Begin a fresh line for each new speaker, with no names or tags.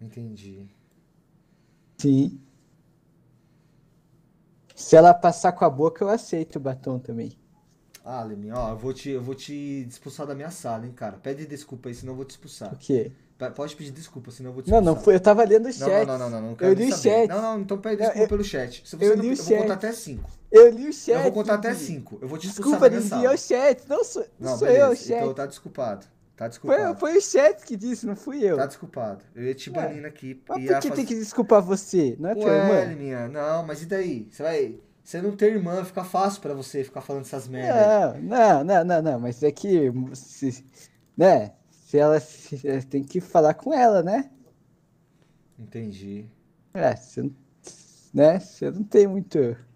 Entendi. Sim. Se ela passar com a boca, eu aceito o batom também. Ah, Leminha, ó, eu vou te,
eu vou te expulsar da minha sala, hein, cara. Pede desculpa aí, senão eu vou te expulsar. O quê? P pode pedir desculpa, senão eu vou te expulsar. Não, não, eu tava
lendo o chat. Não, não, não, não, não Eu li o chat. Não, não,
então pede desculpa eu, pelo chat. Se você eu não,
li o eu vou contar até
5. Eu li o chat. Eu vou contar até 5. Eu vou te expulsar desculpa, da minha sala. Desculpa, é o chat. Não sou, não, sou eu, o então chat. Então tá desculpado. Tá desculpado. Foi, foi, o chat que disse, não fui eu. Tá desculpado. Eu ia te banir aqui. Mas por que tem que desculpar você? Não é Ué, tua irmã?
Minha, não, mas e daí? Você vai... Você não tem irmã, fica fácil para você ficar falando essas merdas.
Não, não, não, não, não, mas é que... Se, né? Se ela... Se, tem que falar com ela, né?
Entendi. É,
você, né? Você não tem muito...